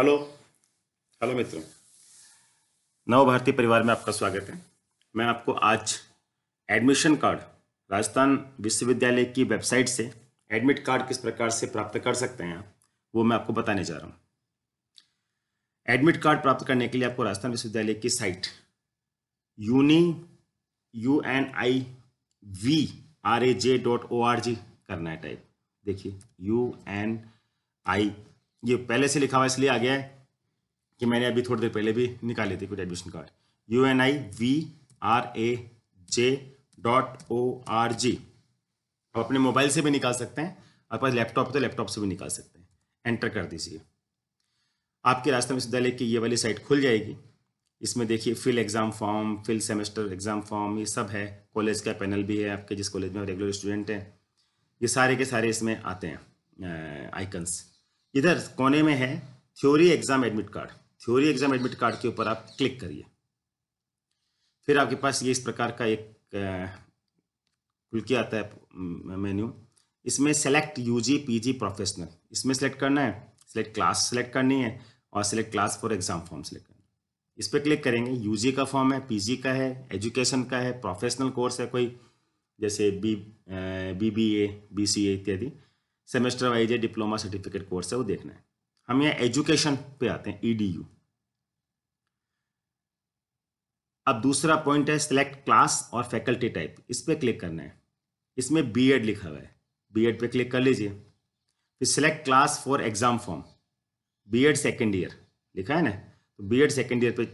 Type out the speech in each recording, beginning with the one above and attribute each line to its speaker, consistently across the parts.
Speaker 1: hello hello मित्रों नव भारतीय परिवार में आपका स्वागत है मैं आपको आज एडमिशन कार्ड राजस्थान विश्वविद्यालय की वेबसाइट से एडमिट कार्ड किस प्रकार से प्राप्त कर सकते हैं आप वो मैं आपको बताने जा रहा हूँ एडमिट कार्ड प्राप्त करने के लिए आपको राजस्थान विश्वविद्यालय की site uni U N I V R A J dot O R G करना है टाइप देखिए यू एन आई ये पहले से लिखा हुआ इसलिए आ गया है कि मैंने अभी थोड़ी देर पहले भी निकाली थी कुछ admission card U N I V R A J dot O R G आप अपने मोबाइल से भी निकाल सकते हैं आपके पास लैपटॉप है तो लैपटॉप से भी निकाल सकते हैं एंटर कर दीजिए आपके रास्ते में सीधा लेके ये वाली साइट खुल जाएगी इसमें देखिए fill exam form fill semester exam form ये सब है कॉलेज का पैनल भी है आपके जिस कॉलेज में रेगुलर स्टूडेंट हैं ये सारे के सारे इसमें आते हैं आइकन्स इधर कोने में है theory exam admit card theory exam admit card के ऊपर आप क्लिक करिए फिर आपके पास ये इस प्रकार का एक खुल के आता है मेन्यू इसमें सेलेक्ट यूजी पीजी प्रोफेशनल इसमें सेलेक्ट करना है सेलेक्ट क्लास सेलेक्ट करनी है और select class for exam form select करना है इस पर क्लिक करेंगे यूजी का फॉर्म है पीजी का है एजुकेशन का है प्रोफेशनल कोर्स है कोई जैसे B B B A B C A इत्यादि सेमेस्टर वाइज है डिप्लोमा सर्टिफिकेट कोर्स है वो देखना है हम यहाँ एजुकेशन पे आते हैं ईडीयू e अब दूसरा पॉइंट है सिलेक्ट क्लास और फैकल्टी टाइप इस पर क्लिक करना है इसमें बीएड लिखा हुआ है बीएड पे क्लिक कर लीजिए फिर select class for exam form BEd second year लिखा है ना तो बीएड सेकेंड ईयर पे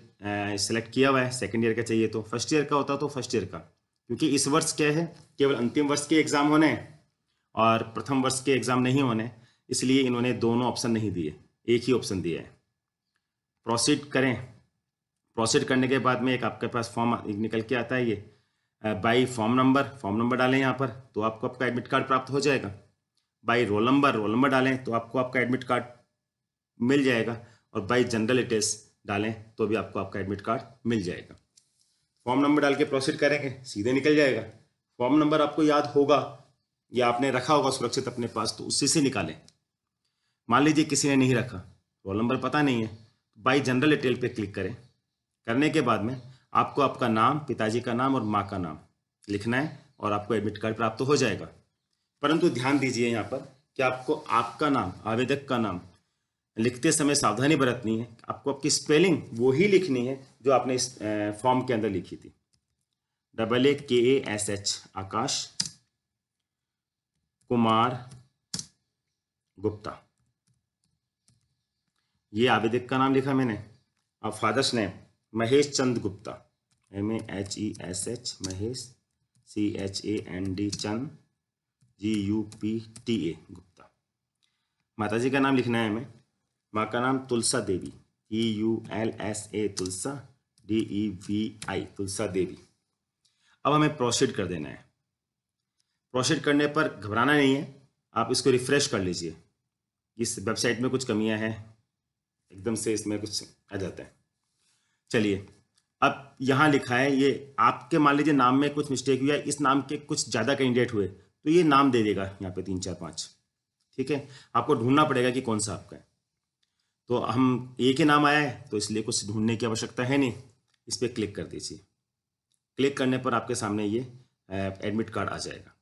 Speaker 1: सिलेक्ट किया हुआ है सेकेंड ईयर का चाहिए तो फर्स्ट ईयर का होता तो फर्स्ट ईयर का क्योंकि इस वर्ष क्या है केवल अंतिम वर्ष के एग्जाम होने हैं और प्रथम वर्ष के एग्जाम नहीं होने इसलिए इन्होंने दोनों ऑप्शन नहीं दिए एक ही ऑप्शन दिया है प्रोसीड करें प्रोसीड करने के बाद में एक आपके पास फॉर्म निकल के आता है ये by form number form number डालें यहाँ पर तो आपको आपका एडमिट कार्ड प्राप्त हो जाएगा by roll number roll number डालें तो आपको आपका एडमिट कार्ड मिल जाएगा और बाई जनरल डिटेल्स डालें तो भी आपको आपका एडमिट कार्ड मिल जाएगा फॉर्म नंबर डाल के प्रोसीड करेंगे सीधे निकल जाएगा फॉर्म नंबर आपको याद होगा या आपने रखा होगा सुरक्षित अपने पास तो उससे से निकालें मान लीजिए किसी ने नहीं रखा रोल नंबर पता नहीं है तो बाई जनरल डिटेल पे क्लिक करें करने के बाद में आपको आपका नाम पिताजी का नाम और माँ का नाम लिखना है और आपको एडमिट कार्ड प्राप्त हो जाएगा परंतु ध्यान दीजिए यहाँ पर कि आपको आपका नाम आवेदक का नाम लिखते समय सावधानी बरतनी है आपको आपकी स्पेलिंग वो ही लिखनी है जो आपने इस फॉर्म के अंदर लिखी थी double A K A S H Aakash Kumar Gupta ये आवेदक का नाम लिखा मैंने अब father's name Mahesh Chand Gupta M A H E S H Mahesh C H A N D Chand G U P T A Gupta माता जी का नाम लिखना है हमें माँ का नाम Tulsa Devi E U L S A Tulsa D E V I Tulsa Devi अब हमें प्रोसीड कर देना है प्रोसेड करने पर घबराना नहीं है आप इसको रिफ़्रेश कर लीजिए इस वेबसाइट में कुछ कमियां हैं एकदम से इसमें कुछ आ जाता है चलिए अब यहाँ लिखा है ये आपके मान लीजिए नाम में कुछ मिस्टेक हुआ इस नाम के कुछ ज़्यादा कैंडिडेट हुए तो ये नाम दे देगा यहाँ पे तीन चार पाँच ठीक है आपको ढूंढना पड़ेगा कि कौन सा आपका है तो हम एक ही नाम आया है तो इसलिए कुछ ढूंढने की आवश्यकता है नहीं इस पर क्लिक कर दीजिए क्लिक करने पर आपके सामने ये एडमिट कार्ड आ जाएगा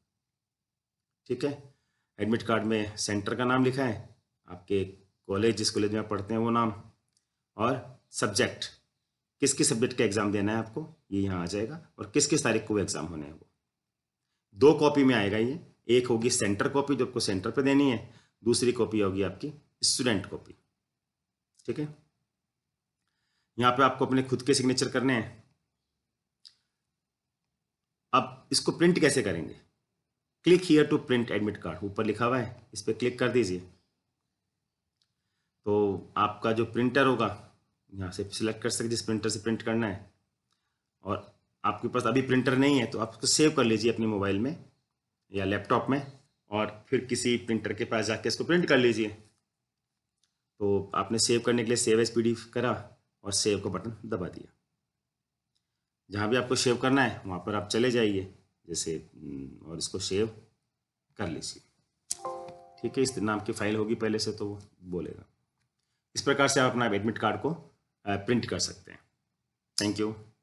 Speaker 1: ठीक है एडमिट कार्ड में सेंटर का नाम लिखा है आपके कॉलेज जिस कॉलेज में पढ़ते हैं वो नाम और सब्जेक्ट किस किस सब्जेक्ट का एग्ज़ाम देना है आपको ये यहाँ आ जाएगा और किस किस तारीख को एग्ज़ाम होने हैं वो दो कॉपी में आएगा ये एक होगी सेंटर कॉपी जो आपको सेंटर पे देनी है दूसरी कॉपी होगी आपकी स्टूडेंट कॉपी ठीक है यहाँ पे आपको अपने खुद के सिग्नेचर करने हैं अब इसको प्रिंट कैसे करेंगे click here to print admit card ऊपर लिखा हुआ है इस पर क्लिक कर दीजिए तो आपका जो प्रिंटर होगा यहाँ से सिलेक्ट कर सकते जिस प्रिंटर से प्रिंट करना है और आपके पास अभी प्रिंटर नहीं है तो आप उसको सेव कर लीजिए अपने मोबाइल में या लैपटॉप में और फिर किसी प्रिंटर के पास जाके इसको प्रिंट कर लीजिए तो आपने सेव करने के लिए सेव एस पी करा और सेव का बटन दबा दिया जहाँ भी आपको सेव करना है वहाँ पर आप चले जाइए जैसे हम्म, और इसको सेव कर लीजिए ठीक है इस नाम की फाइल होगी पहले से तो वो बोलेगा इस प्रकार से आप अपना एडमिट कार्ड को प्रिंट कर सकते हैं थैंक यू